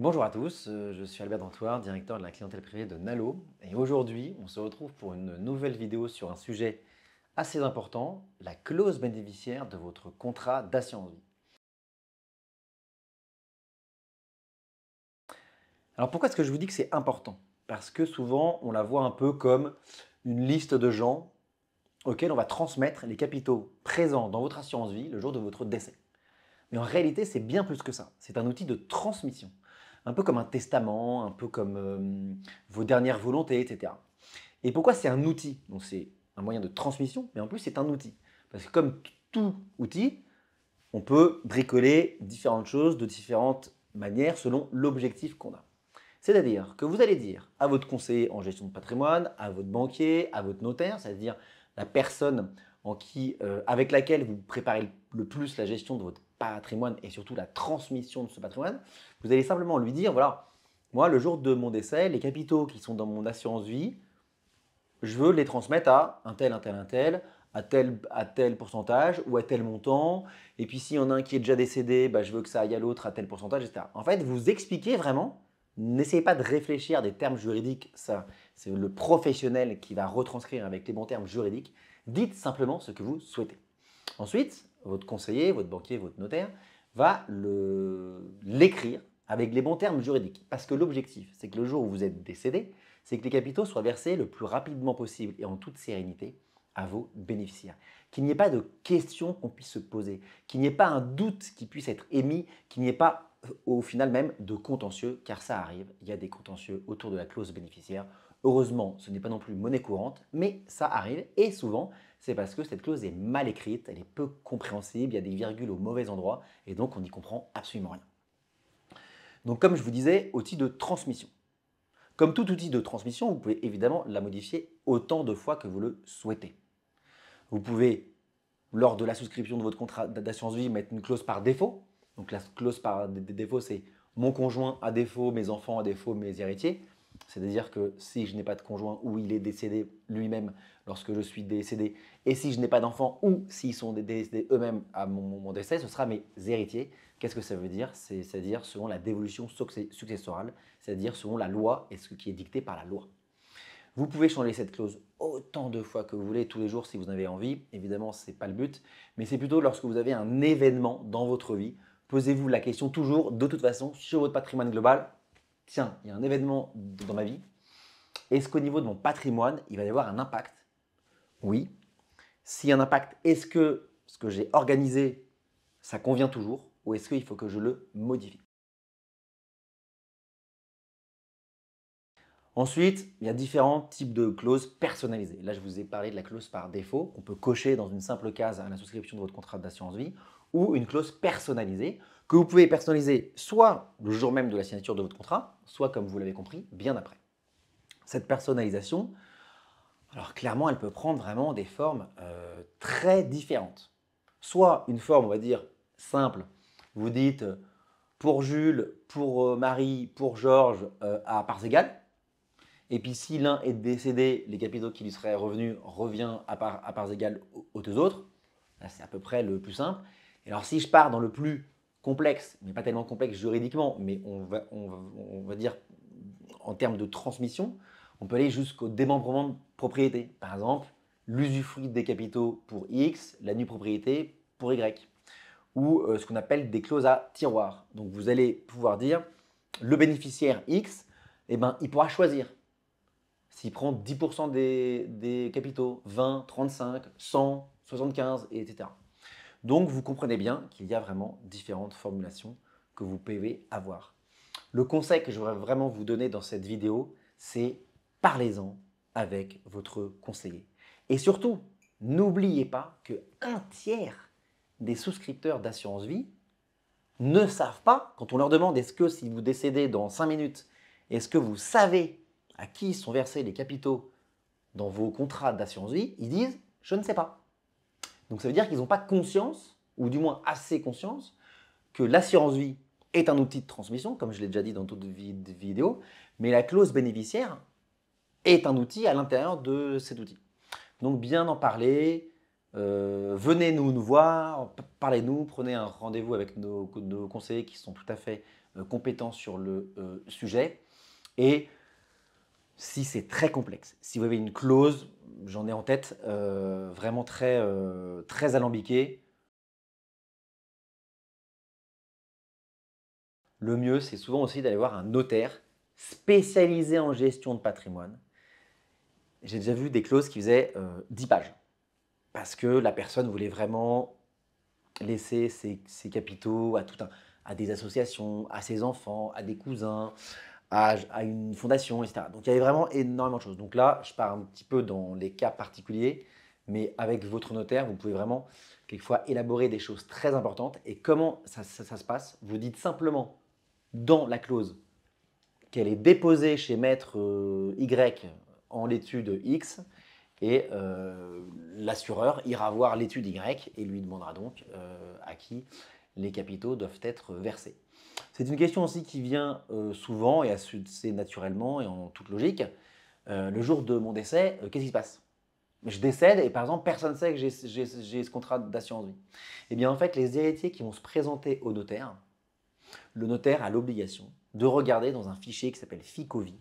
Bonjour à tous, euh, je suis Albert Dantoir, directeur de la clientèle privée de Nalo. Et aujourd'hui, on se retrouve pour une nouvelle vidéo sur un sujet assez important, la clause bénéficiaire de votre contrat d'assurance vie. Alors pourquoi est-ce que je vous dis que c'est important Parce que souvent, on la voit un peu comme une liste de gens auxquels on va transmettre les capitaux présents dans votre assurance vie le jour de votre décès. Mais en réalité, c'est bien plus que ça. C'est un outil de transmission un peu comme un testament, un peu comme euh, vos dernières volontés, etc. Et pourquoi c'est un outil Donc c'est un moyen de transmission, mais en plus c'est un outil. Parce que comme tout outil, on peut bricoler différentes choses de différentes manières selon l'objectif qu'on a. C'est-à-dire que vous allez dire à votre conseiller en gestion de patrimoine, à votre banquier, à votre notaire, c'est-à-dire la personne en qui, euh, avec laquelle vous préparez le plus la gestion de votre patrimoine et surtout la transmission de ce patrimoine, vous allez simplement lui dire, voilà, moi, le jour de mon décès, les capitaux qui sont dans mon assurance vie, je veux les transmettre à un tel, un tel, un tel, à tel, à tel pourcentage ou à tel montant. Et puis s'il y en a un qui est déjà décédé, bah, je veux que ça aille à l'autre à tel pourcentage, etc. En fait, vous expliquez vraiment, n'essayez pas de réfléchir des termes juridiques, ça c'est le professionnel qui va retranscrire avec les bons termes juridiques. Dites simplement ce que vous souhaitez. Ensuite, votre conseiller, votre banquier, votre notaire, va l'écrire avec les bons termes juridiques. Parce que l'objectif, c'est que le jour où vous êtes décédé, c'est que les capitaux soient versés le plus rapidement possible et en toute sérénité à vos bénéficiaires. Qu'il n'y ait pas de questions qu'on puisse se poser, qu'il n'y ait pas un doute qui puisse être émis, qu'il n'y ait pas euh, au final même de contentieux, car ça arrive, il y a des contentieux autour de la clause bénéficiaire. Heureusement, ce n'est pas non plus monnaie courante, mais ça arrive et souvent, c'est parce que cette clause est mal écrite, elle est peu compréhensible, il y a des virgules au mauvais endroit et donc on n'y comprend absolument rien. Donc comme je vous disais, outil de transmission. Comme tout outil de transmission, vous pouvez évidemment la modifier autant de fois que vous le souhaitez. Vous pouvez, lors de la souscription de votre contrat d'assurance vie, mettre une clause par défaut. Donc la clause par défaut, c'est mon conjoint à défaut, mes enfants à défaut, mes héritiers. C'est-à-dire que si je n'ai pas de conjoint ou il est décédé lui-même lorsque je suis décédé, et si je n'ai pas d'enfant ou s'ils sont décédés eux-mêmes à mon, décès, ce sera mes héritiers. Qu'est-ce que ça veut dire C'est-à-dire selon la dévolution successorale, c'est-à-dire selon la loi et ce qui est dicté par la loi. Vous pouvez changer cette clause autant de fois que vous voulez, tous les jours si vous en avez envie. Évidemment, ce n'est pas le but, mais c'est plutôt lorsque vous avez un événement dans votre vie. Posez-vous la question toujours, de toute façon, sur votre patrimoine global, tiens, il y a un événement dans ma vie, est-ce qu'au niveau de mon patrimoine, il va y avoir un impact Oui. S'il y a un impact, est-ce que ce que j'ai organisé, ça convient toujours Ou est-ce qu'il faut que je le modifie Ensuite, il y a différents types de clauses personnalisées. Là, je vous ai parlé de la clause par défaut, qu'on peut cocher dans une simple case à la souscription de votre contrat d'assurance vie, ou une clause personnalisée, que vous pouvez personnaliser soit le jour même de la signature de votre contrat, soit, comme vous l'avez compris, bien après. Cette personnalisation, alors clairement, elle peut prendre vraiment des formes euh, très différentes. Soit une forme, on va dire, simple. Vous dites euh, pour Jules, pour euh, Marie, pour Georges, à parts égales. Et puis si l'un est décédé, les capitaux qui lui seraient revenus reviennent à parts égales aux deux autres. C'est à peu près le plus simple. Et alors si je pars dans le plus complexe, mais pas tellement complexe juridiquement, mais on va, dire en termes de transmission, on peut aller jusqu'au démembrement de propriété. Par exemple, l'usufruit des capitaux pour X, la nue propriété pour Y. Ou euh, ce qu'on appelle des clauses à tiroirs. Donc vous allez pouvoir dire, le bénéficiaire X, eh ben, il pourra choisir s'il prend 10% des, capitaux, 20, 35, 100, 75, etc. Donc vous comprenez bien qu'il y a vraiment différentes formulations que vous pouvez avoir. Le conseil que je voudrais vraiment vous donner dans cette vidéo, c'est parlez-en avec votre conseiller. Et surtout, n'oubliez pas que un tiers des souscripteurs d'assurance vie ne savent pas, quand on leur demande est-ce que si vous décédez dans 5 minutes, est-ce que vous savez à qui sont versés les capitaux dans vos contrats d'assurance vie, ils disent je ne sais pas. Donc ça veut dire qu'ils n'ont pas conscience, ou du moins assez conscience, que l'assurance vie est un outil de transmission, comme je l'ai déjà dit dans d'autres vidéos, mais la clause bénéficiaire est un outil à l'intérieur de cet outil. Donc bien en parler, euh, venez nous, nous voir, parlez-nous, prenez un rendez-vous avec nos, conseillers qui sont tout à fait euh, compétents sur le euh, sujet. Et si c'est très complexe. Si vous avez une clause, j'en ai en tête, euh, vraiment très, euh, très alambiquée, le mieux, c'est souvent aussi d'aller voir un notaire spécialisé en gestion de patrimoine. J'ai déjà vu des clauses qui faisaient 10 euh, pages, parce que la personne voulait vraiment laisser ses, capitaux à des associations, à ses enfants, à des cousins, à, une fondation, etc. Donc il y avait vraiment énormément de choses. Donc là, je parle un petit peu dans les cas particuliers, mais avec votre notaire, vous pouvez vraiment quelquefois élaborer des choses très importantes. Et comment ça, se passe Vous dites simplement dans la clause qu'elle est déposée chez maître euh, Y en l'étude X, et euh, l'assureur ira voir l'étude Y et lui demandera donc euh, à qui les capitaux doivent être versés. C'est une question aussi qui vient euh, souvent et assez naturellement et en toute logique. Euh, le jour de mon décès, euh, qu'est-ce qui se passe Je décède et par exemple, personne ne sait que j'ai ce contrat d'assurance vie. Eh bien, en fait, les héritiers qui vont se présenter au notaire, le notaire a l'obligation de regarder dans un fichier qui s'appelle FICOVI.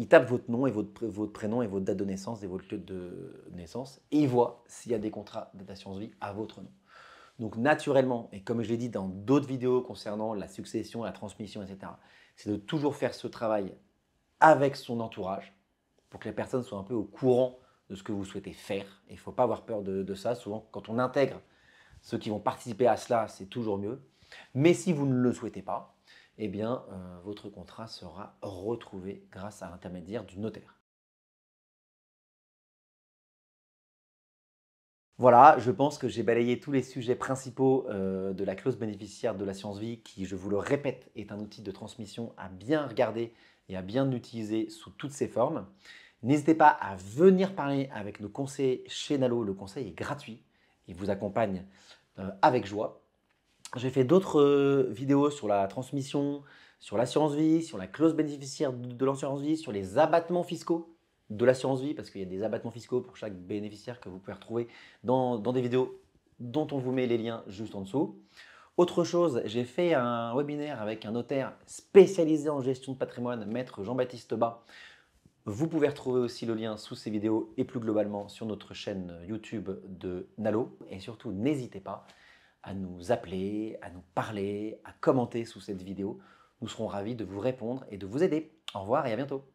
Il tape votre nom et votre, votre, prénom et votre date de naissance et votre lieu de naissance et il voit s'il y a des contrats d'assurance vie à votre nom. Donc naturellement, et comme je l'ai dit dans d'autres vidéos concernant la succession, la transmission, etc., c'est de toujours faire ce travail avec son entourage pour que les personnes soient un peu au courant de ce que vous souhaitez faire. il ne faut pas avoir peur de, ça. Souvent, quand on intègre ceux qui vont participer à cela, c'est toujours mieux. Mais si vous ne le souhaitez pas, eh bien, euh, votre contrat sera retrouvé grâce à l'intermédiaire du notaire. Voilà, je pense que j'ai balayé tous les sujets principaux euh, de la clause bénéficiaire de l'assurance vie, qui, je vous le répète, est un outil de transmission à bien regarder et à bien utiliser sous toutes ses formes. N'hésitez pas à venir parler avec nos conseillers chez Nalo. Le conseil est gratuit. et vous accompagne euh, avec joie. J'ai fait d'autres euh, vidéos sur la transmission, sur l'assurance vie, sur la clause bénéficiaire de l'assurance vie, sur les abattements fiscaux de l'assurance vie, parce qu'il y a des abattements fiscaux pour chaque bénéficiaire que vous pouvez retrouver dans, dans des vidéos dont on vous met les liens juste en dessous. Autre chose, j'ai fait un webinaire avec un notaire spécialisé en gestion de patrimoine, maître Jean-Baptiste Bas. Vous pouvez retrouver aussi le lien sous ces vidéos et plus globalement sur notre chaîne YouTube de Nalo. Et surtout, n'hésitez pas à nous appeler, à nous parler, à commenter sous cette vidéo. Nous serons ravis de vous répondre et de vous aider. Au revoir et à bientôt.